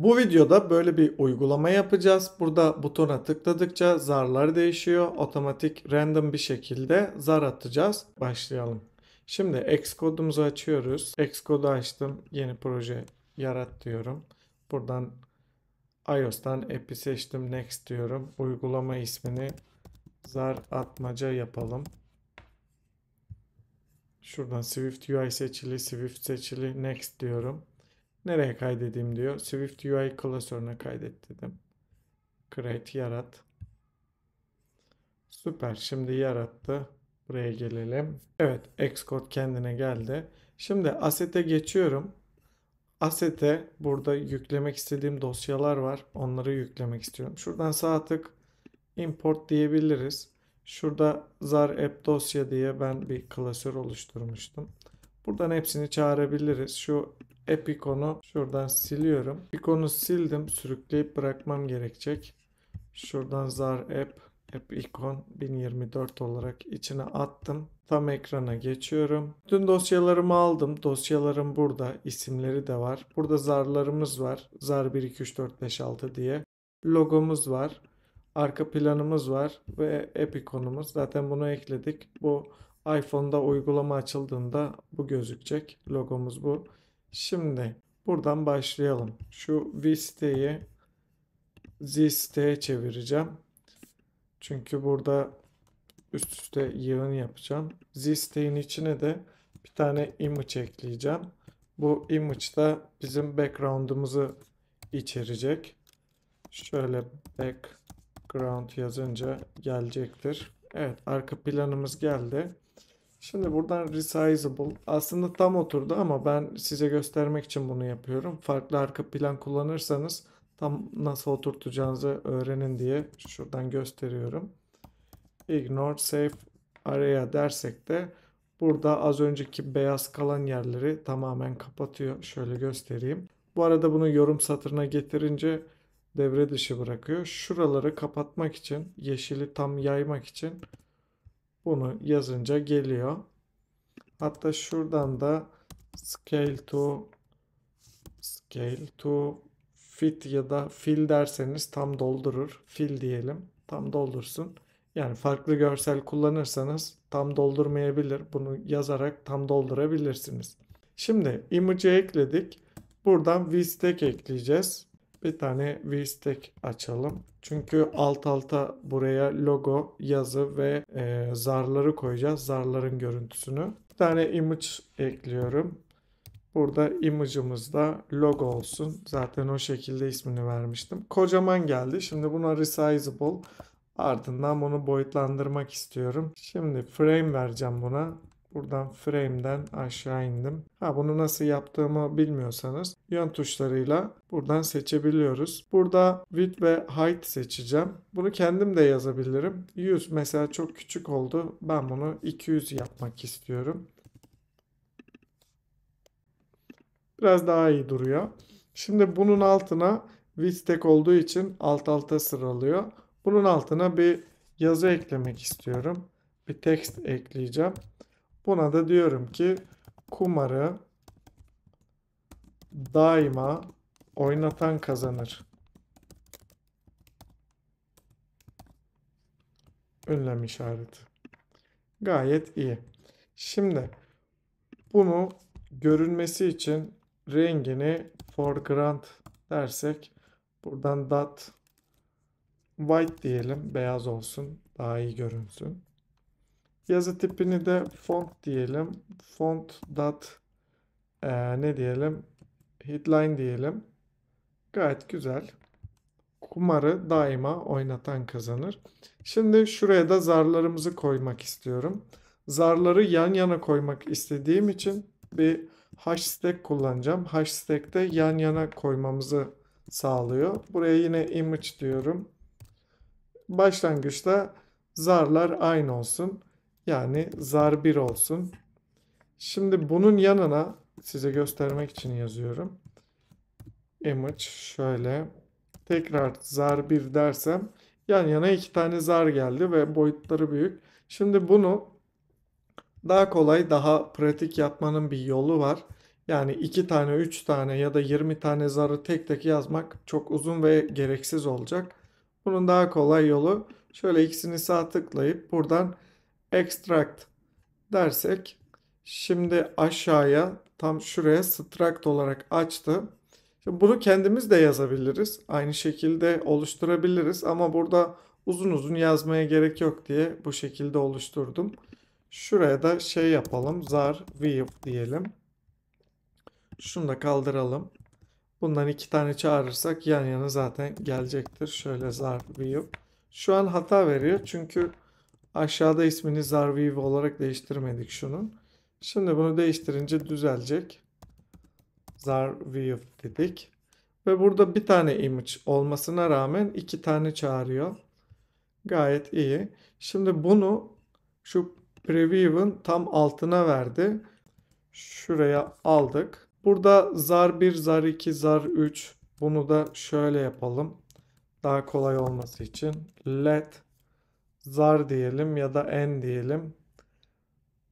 Bu videoda böyle bir uygulama yapacağız. Burada butona tıkladıkça zarlar değişiyor. Otomatik random bir şekilde zar atacağız. Başlayalım. Şimdi Xcode'umuzu açıyoruz. Xcode'u açtım. Yeni proje yarat diyorum. Buradan iOS'tan app'i seçtim. Next diyorum. Uygulama ismini zar atmaca yapalım. Şuradan Swift UI seçili, Swift seçili, Next diyorum. Nereye kaydedeyim diyor. Swift UI klasörüne kaydet dedim. Create yarat. Süper. Şimdi yarattı. Buraya gelelim. Evet Xcode kendine geldi. Şimdi asete geçiyorum. Asete burada yüklemek istediğim dosyalar var. Onları yüklemek istiyorum. Şuradan sağ tık import diyebiliriz. Şurada zar app dosya diye ben bir klasör oluşturmuştum. Buradan hepsini çağırabiliriz. Şu App ikonu şuradan siliyorum. İkonu sildim. Sürükleyip bırakmam gerekecek. Şuradan zar app app ikon 1024 olarak içine attım. Tam ekrana geçiyorum. Dün dosyalarımı aldım. Dosyalarım burada. İsimleri de var. Burada zarlarımız var. Zar 1, 2, 3, 4, 5, 6 diye. Logomuz var. Arka planımız var. Ve app ikonumuz. Zaten bunu ekledik. Bu iPhone'da uygulama açıldığında bu gözükecek. Logomuz bu. Şimdi buradan başlayalım. Şu v siteyi z siteye çevireceğim. Çünkü burada üst üste yığın yapacağım. Z siteyin içine de bir tane image ekleyeceğim. Bu image da bizim background'ımızı içerecek. Şöyle background yazınca gelecektir. Evet arka planımız geldi. Şimdi buradan resizable aslında tam oturdu ama ben size göstermek için bunu yapıyorum. Farklı arka plan kullanırsanız tam nasıl oturtacağınızı öğrenin diye şuradan gösteriyorum. Ignore save araya dersek de burada az önceki beyaz kalan yerleri tamamen kapatıyor. Şöyle göstereyim. Bu arada bunu yorum satırına getirince devre dışı bırakıyor. Şuraları kapatmak için, yeşili tam yaymak için bunu yazınca geliyor. Hatta şuradan da scale to scale to fit ya da fill derseniz tam doldurur. Fill diyelim. Tam doldursun. Yani farklı görsel kullanırsanız tam doldurmayabilir. Bunu yazarak tam doldurabilirsiniz. Şimdi image'i ekledik. Buradan vStack ekleyeceğiz. Bir tane VStack açalım. Çünkü alt alta buraya logo, yazı ve e, zarları koyacağız. Zarların görüntüsünü. Bir tane image ekliyorum. Burada image'ımızda logo olsun. Zaten o şekilde ismini vermiştim. Kocaman geldi. Şimdi buna resizable. Ardından bunu boyutlandırmak istiyorum. Şimdi frame vereceğim buna. Buradan frame'den aşağı indim. Ha bunu nasıl yaptığımı bilmiyorsanız yön tuşlarıyla buradan seçebiliyoruz. Burada width ve height seçeceğim. Bunu kendim de yazabilirim. 100 mesela çok küçük oldu. Ben bunu 200 yapmak istiyorum. Biraz daha iyi duruyor. Şimdi bunun altına width tek olduğu için alt alta sıralıyor. Bunun altına bir yazı eklemek istiyorum. Bir text ekleyeceğim. Buna da diyorum ki kumarı daima oynatan kazanır. Ünlem işareti. Gayet iyi. Şimdi bunu görünmesi için rengini foreground dersek buradan dot white diyelim beyaz olsun daha iyi görünsün. Yazı tipini de font diyelim. Font dot e, ne diyelim? Headline diyelim. Gayet güzel. Kumarı daima oynatan kazanır. Şimdi şuraya da zarlarımızı koymak istiyorum. Zarları yan yana koymak istediğim için bir hashtag kullanacağım. Hashtag de yan yana koymamızı sağlıyor. Buraya yine image diyorum. Başlangıçta zarlar aynı olsun. Yani zar 1 olsun. Şimdi bunun yanına size göstermek için yazıyorum. Image şöyle. Tekrar zar 1 dersem yan yana iki tane zar geldi ve boyutları büyük. Şimdi bunu daha kolay daha pratik yapmanın bir yolu var. Yani 2 tane 3 tane ya da 20 tane zarı tek tek yazmak çok uzun ve gereksiz olacak. Bunun daha kolay yolu şöyle ikisini sağ tıklayıp buradan extract dersek şimdi aşağıya tam şuraya struct olarak açtı. Şimdi bunu kendimiz de yazabiliriz. Aynı şekilde oluşturabiliriz ama burada uzun uzun yazmaya gerek yok diye bu şekilde oluşturdum. Şuraya da şey yapalım. Zar view diyelim. Şunu da kaldıralım. Bundan iki tane çağırırsak yan yana zaten gelecektir. Şöyle zar view. Şu an hata veriyor çünkü Aşağıda ismini Zarviv olarak değiştirmedik şunun. Şimdi bunu değiştirince düzelecek. Zarviv dedik. Ve burada bir tane image olmasına rağmen iki tane çağırıyor. Gayet iyi. Şimdi bunu şu preview'ın tam altına verdi. Şuraya aldık. Burada zar 1, zar 2, zar 3. Bunu da şöyle yapalım. Daha kolay olması için. Let zar diyelim ya da en diyelim.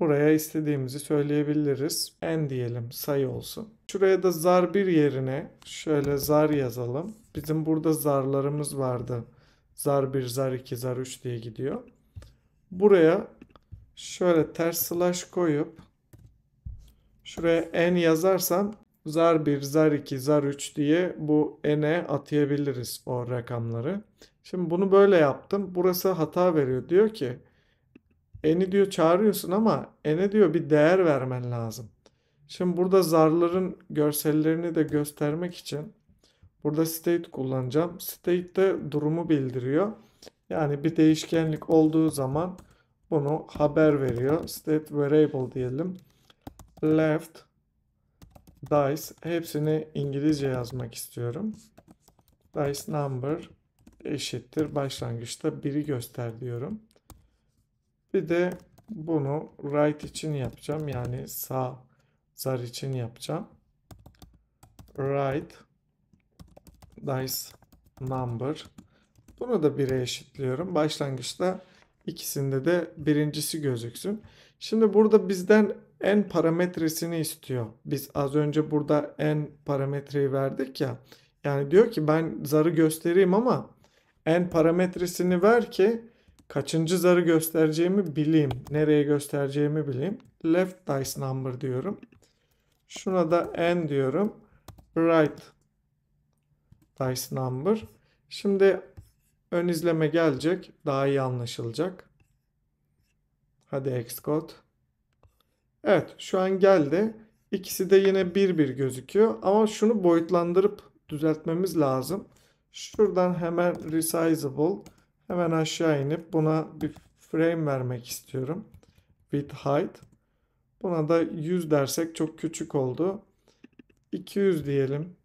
Buraya istediğimizi söyleyebiliriz. En diyelim sayı olsun. Şuraya da zar bir yerine şöyle zar yazalım. Bizim burada zarlarımız vardı. Zar 1, zar 2, zar 3 diye gidiyor. Buraya şöyle ters slash koyup şuraya n yazarsam zar 1, zar 2, zar 3 diye bu n'e atayabiliriz o rakamları. Şimdi bunu böyle yaptım. Burası hata veriyor. Diyor ki eni diyor çağırıyorsun ama ene diyor bir değer vermen lazım. Şimdi burada zarların görsellerini de göstermek için burada state kullanacağım. State de durumu bildiriyor. Yani bir değişkenlik olduğu zaman bunu haber veriyor. State variable diyelim. Left dice hepsini İngilizce yazmak istiyorum. Dice number eşittir başlangıçta 1'i göster diyorum. Bir de bunu right için yapacağım. Yani sağ zar için yapacağım. Right dice number. Bunu da 1'e eşitliyorum. Başlangıçta ikisinde de birincisi gözüksün. Şimdi burada bizden en parametresini istiyor. Biz az önce burada en parametreyi verdik ya. Yani diyor ki ben zarı göstereyim ama en parametresini ver ki kaçıncı zarı göstereceğimi bileyim. Nereye göstereceğimi bileyim. Left dice number diyorum. Şuna da n diyorum. Right dice number. Şimdi ön izleme gelecek. Daha iyi anlaşılacak. Hadi Xcode. Evet şu an geldi. İkisi de yine bir bir gözüküyor. Ama şunu boyutlandırıp düzeltmemiz lazım. Şuradan hemen resizable hemen aşağı inip buna bir frame vermek istiyorum. With height. Buna da 100 dersek çok küçük oldu. 200 diyelim.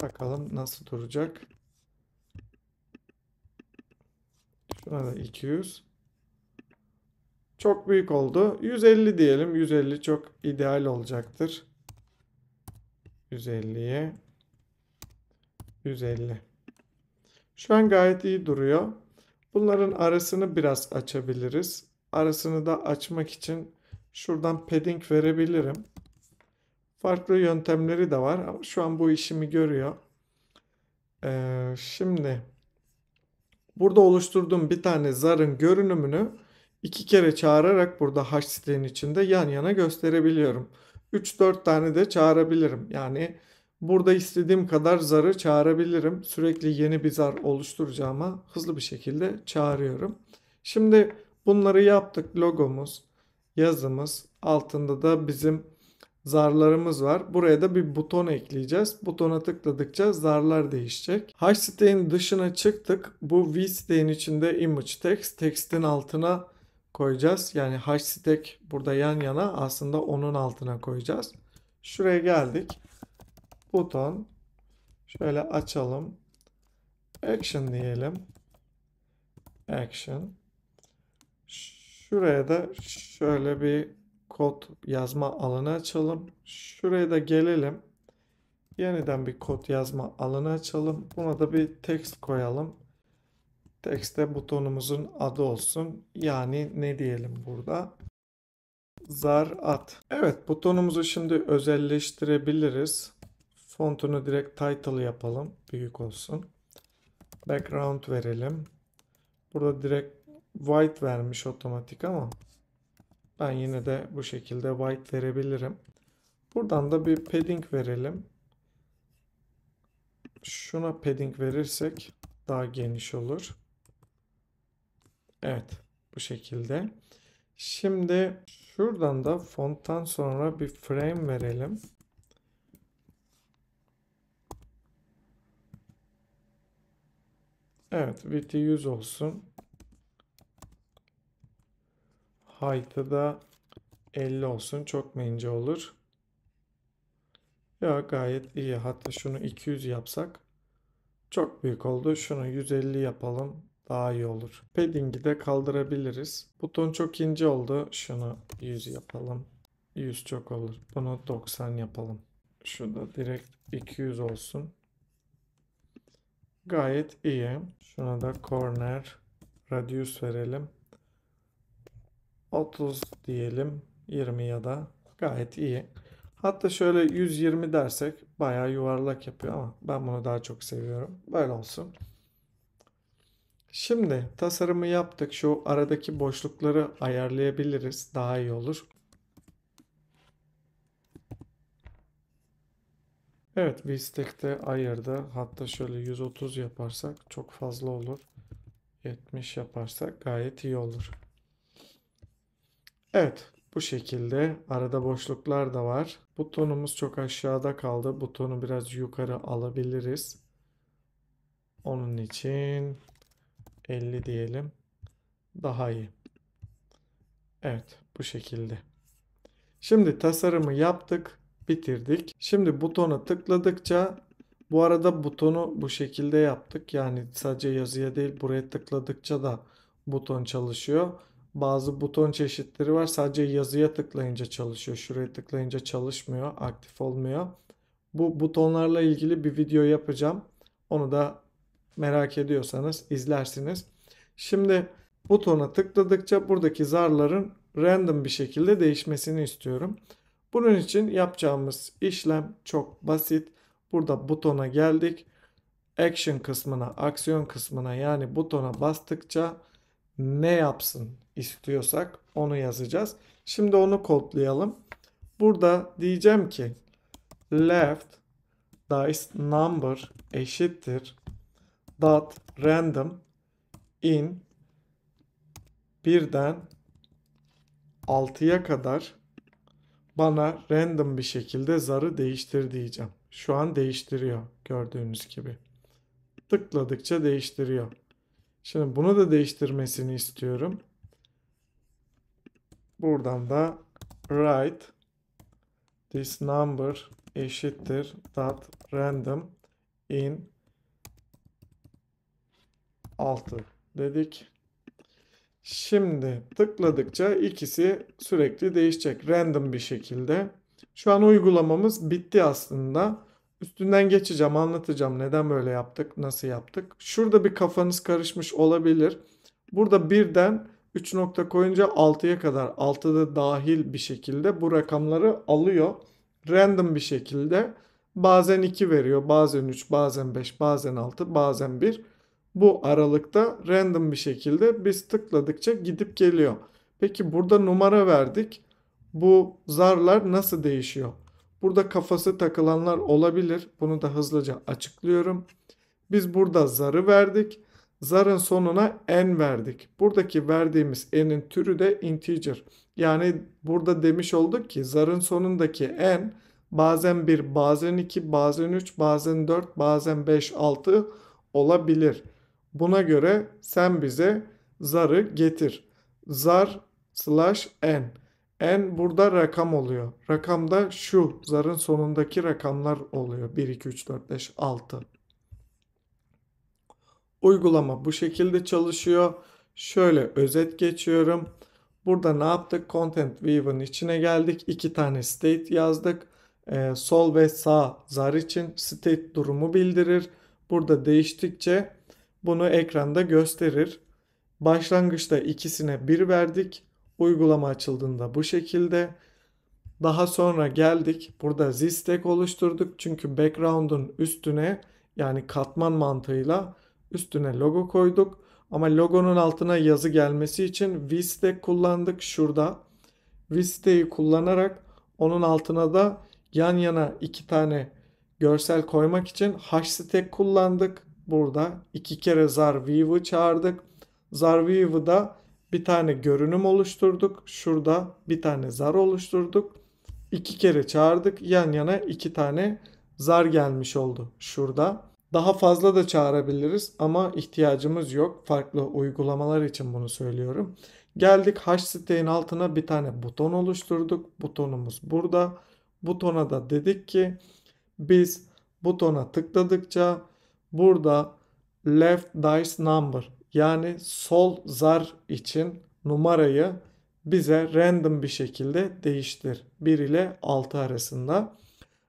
Bakalım nasıl duracak. Şuna da 200. Çok büyük oldu. 150 diyelim. 150 çok ideal olacaktır. 150'ye 150. Şu an gayet iyi duruyor. Bunların arasını biraz açabiliriz. Arasını da açmak için şuradan padding verebilirim. Farklı yöntemleri de var ama şu an bu işimi görüyor. Ee, şimdi burada oluşturduğum bir tane zarın görünümünü iki kere çağırarak burada hash sitenin içinde yan yana gösterebiliyorum. 3-4 tane de çağırabilirim. Yani Burada istediğim kadar zarı çağırabilirim. Sürekli yeni bir zar oluşturacağıma hızlı bir şekilde çağırıyorum. Şimdi bunları yaptık. Logomuz, yazımız, altında da bizim zarlarımız var. Buraya da bir buton ekleyeceğiz. Butona tıkladıkça zarlar değişecek. H siteğin dışına çıktık. Bu V siteğin içinde image text, text'in altına koyacağız. Yani H site burada yan yana aslında onun altına koyacağız. Şuraya geldik buton şöyle açalım. Action diyelim. Action. Şuraya da şöyle bir kod yazma alanı açalım. Şuraya da gelelim. Yeniden bir kod yazma alanı açalım. Buna da bir text koyalım. Texte butonumuzun adı olsun. Yani ne diyelim burada? Zar at. Evet butonumuzu şimdi özelleştirebiliriz. Fontunu direkt title yapalım. Büyük olsun. Background verelim. Burada direkt white vermiş otomatik ama ben yine de bu şekilde white verebilirim. Buradan da bir padding verelim. Şuna padding verirsek daha geniş olur. Evet bu şekilde. Şimdi şuradan da fonttan sonra bir frame verelim. Evet width'i 100 olsun. Height'ı da 50 olsun. Çok mu ince olur? Ya gayet iyi. Hatta şunu 200 yapsak çok büyük oldu. Şunu 150 yapalım. Daha iyi olur. Padding'i de kaldırabiliriz. Buton çok ince oldu. Şunu 100 yapalım. 100 çok olur. Bunu 90 yapalım. Şurada direkt 200 olsun. Gayet iyi. Şuna da corner radius verelim. 30 diyelim. 20 ya da gayet iyi. Hatta şöyle 120 dersek bayağı yuvarlak yapıyor ama ben bunu daha çok seviyorum. Böyle olsun. Şimdi tasarımı yaptık. Şu aradaki boşlukları ayarlayabiliriz. Daha iyi olur. Evet bir istekte ayırdı. Hatta şöyle 130 yaparsak çok fazla olur. 70 yaparsak gayet iyi olur. Evet bu şekilde arada boşluklar da var. Butonumuz çok aşağıda kaldı. Butonu biraz yukarı alabiliriz. Onun için 50 diyelim. Daha iyi. Evet bu şekilde. Şimdi tasarımı yaptık bitirdik. Şimdi butona tıkladıkça bu arada butonu bu şekilde yaptık. Yani sadece yazıya değil buraya tıkladıkça da buton çalışıyor. Bazı buton çeşitleri var. Sadece yazıya tıklayınca çalışıyor. Şuraya tıklayınca çalışmıyor, aktif olmuyor. Bu butonlarla ilgili bir video yapacağım. Onu da merak ediyorsanız izlersiniz. Şimdi butona tıkladıkça buradaki zarların random bir şekilde değişmesini istiyorum. Bunun için yapacağımız işlem çok basit. Burada butona geldik. Action kısmına, aksiyon kısmına yani butona bastıkça ne yapsın istiyorsak onu yazacağız. Şimdi onu kodlayalım. Burada diyeceğim ki left dice number eşittir dot random in birden 6'ya kadar bana random bir şekilde zarı değiştir diyeceğim. Şu an değiştiriyor gördüğünüz gibi. Tıkladıkça değiştiriyor. Şimdi bunu da değiştirmesini istiyorum. Buradan da write this number eşittir dot random in 6 dedik. Şimdi tıkladıkça ikisi sürekli değişecek random bir şekilde. Şu an uygulamamız bitti aslında. Üstünden geçeceğim, anlatacağım neden böyle yaptık, nasıl yaptık. Şurada bir kafanız karışmış olabilir. Burada birden 3 nokta koyunca 6'ya kadar 6'da dahil bir şekilde bu rakamları alıyor. Random bir şekilde bazen 2 veriyor, bazen 3, bazen 5, bazen 6, bazen 1 bu aralıkta random bir şekilde biz tıkladıkça gidip geliyor. Peki burada numara verdik. Bu zarlar nasıl değişiyor? Burada kafası takılanlar olabilir. Bunu da hızlıca açıklıyorum. Biz burada zarı verdik. Zarın sonuna n verdik. Buradaki verdiğimiz n'in türü de integer. Yani burada demiş olduk ki zarın sonundaki n bazen 1, bazen 2, bazen 3, bazen 4, bazen 5, 6 olabilir. Buna göre sen bize zarı getir. Zar slash n. N burada rakam oluyor. Rakamda şu zarın sonundaki rakamlar oluyor. 1, 2, 3, 4, 5, 6. Uygulama bu şekilde çalışıyor. Şöyle özet geçiyorum. Burada ne yaptık? Content Weaver'ın içine geldik. İki tane state yazdık. Ee, sol ve sağ zar için state durumu bildirir. Burada değiştikçe bunu ekranda gösterir. Başlangıçta ikisine bir verdik. Uygulama açıldığında bu şekilde. Daha sonra geldik. Burada zistek oluşturduk. Çünkü background'un üstüne yani katman mantığıyla üstüne logo koyduk. Ama logonun altına yazı gelmesi için vstek kullandık şurada. Vstek'i kullanarak onun altına da yan yana iki tane görsel koymak için hstack kullandık. Burada iki kere Zarviev'ı çağırdık. Zarviev'ı da bir tane görünüm oluşturduk. Şurada bir tane zar oluşturduk. İki kere çağırdık. Yan yana iki tane zar gelmiş oldu şurada. Daha fazla da çağırabiliriz ama ihtiyacımız yok. Farklı uygulamalar için bunu söylüyorum. Geldik hash altına bir tane buton oluşturduk. Butonumuz burada. Butona da dedik ki biz butona tıkladıkça Burada left dice number yani sol zar için numarayı bize random bir şekilde değiştir. 1 ile 6 arasında.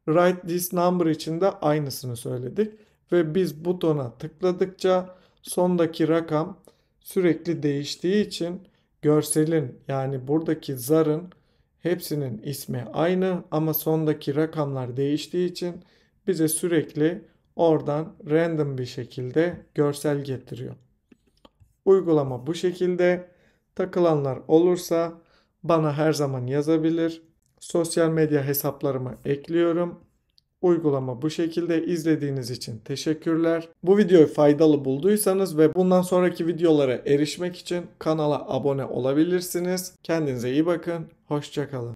Write this number için de aynısını söyledik. Ve biz butona tıkladıkça sondaki rakam sürekli değiştiği için görselin yani buradaki zarın hepsinin ismi aynı ama sondaki rakamlar değiştiği için bize sürekli oradan random bir şekilde görsel getiriyor. Uygulama bu şekilde. Takılanlar olursa bana her zaman yazabilir. Sosyal medya hesaplarımı ekliyorum. Uygulama bu şekilde. izlediğiniz için teşekkürler. Bu videoyu faydalı bulduysanız ve bundan sonraki videolara erişmek için kanala abone olabilirsiniz. Kendinize iyi bakın. Hoşçakalın.